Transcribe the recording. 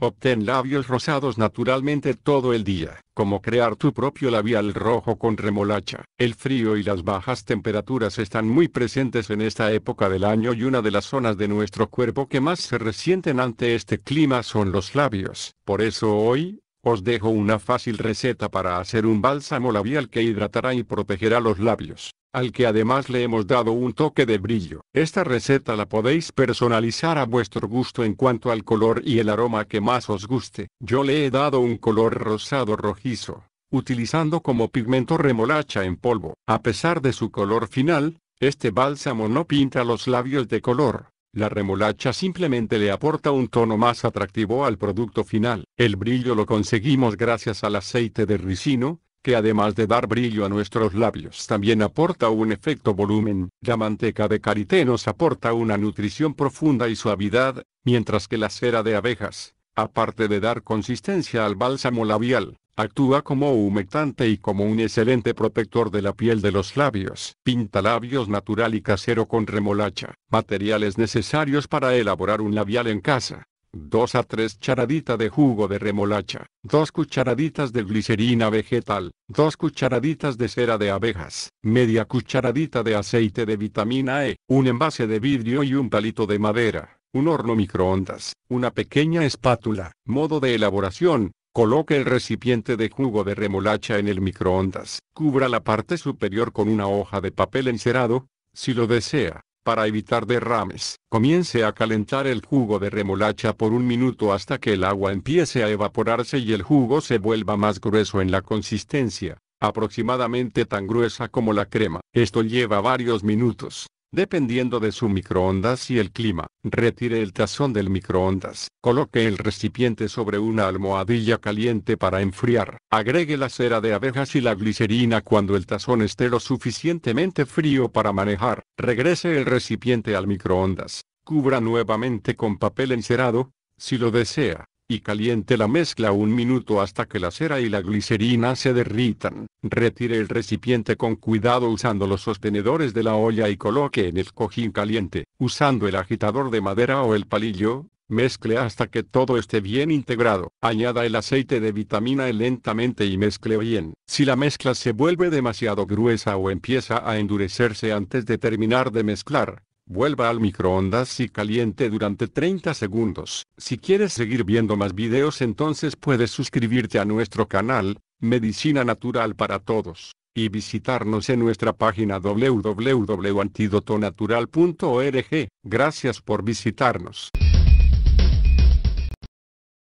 Obtén labios rosados naturalmente todo el día, como crear tu propio labial rojo con remolacha. El frío y las bajas temperaturas están muy presentes en esta época del año y una de las zonas de nuestro cuerpo que más se resienten ante este clima son los labios. Por eso hoy, os dejo una fácil receta para hacer un bálsamo labial que hidratará y protegerá los labios al que además le hemos dado un toque de brillo. Esta receta la podéis personalizar a vuestro gusto en cuanto al color y el aroma que más os guste. Yo le he dado un color rosado rojizo, utilizando como pigmento remolacha en polvo. A pesar de su color final, este bálsamo no pinta los labios de color. La remolacha simplemente le aporta un tono más atractivo al producto final. El brillo lo conseguimos gracias al aceite de ricino, que además de dar brillo a nuestros labios también aporta un efecto volumen, la manteca de karité nos aporta una nutrición profunda y suavidad, mientras que la cera de abejas, aparte de dar consistencia al bálsamo labial, actúa como humectante y como un excelente protector de la piel de los labios. Pinta labios natural y casero con remolacha, materiales necesarios para elaborar un labial en casa. 2 a 3 charaditas de jugo de remolacha, 2 cucharaditas de glicerina vegetal, 2 cucharaditas de cera de abejas, media cucharadita de aceite de vitamina E, un envase de vidrio y un palito de madera, un horno microondas, una pequeña espátula. Modo de elaboración. Coloque el recipiente de jugo de remolacha en el microondas. Cubra la parte superior con una hoja de papel encerado, si lo desea, para evitar derrames, comience a calentar el jugo de remolacha por un minuto hasta que el agua empiece a evaporarse y el jugo se vuelva más grueso en la consistencia, aproximadamente tan gruesa como la crema. Esto lleva varios minutos. Dependiendo de su microondas y el clima, retire el tazón del microondas, coloque el recipiente sobre una almohadilla caliente para enfriar, agregue la cera de abejas y la glicerina cuando el tazón esté lo suficientemente frío para manejar, regrese el recipiente al microondas, cubra nuevamente con papel encerado, si lo desea, y caliente la mezcla un minuto hasta que la cera y la glicerina se derritan. Retire el recipiente con cuidado usando los sostenedores de la olla y coloque en el cojín caliente, usando el agitador de madera o el palillo. Mezcle hasta que todo esté bien integrado. Añada el aceite de vitamina E lentamente y mezcle bien. Si la mezcla se vuelve demasiado gruesa o empieza a endurecerse antes de terminar de mezclar, Vuelva al microondas y caliente durante 30 segundos. Si quieres seguir viendo más videos entonces puedes suscribirte a nuestro canal, Medicina Natural para Todos, y visitarnos en nuestra página www.antidotonatural.org. Gracias por visitarnos.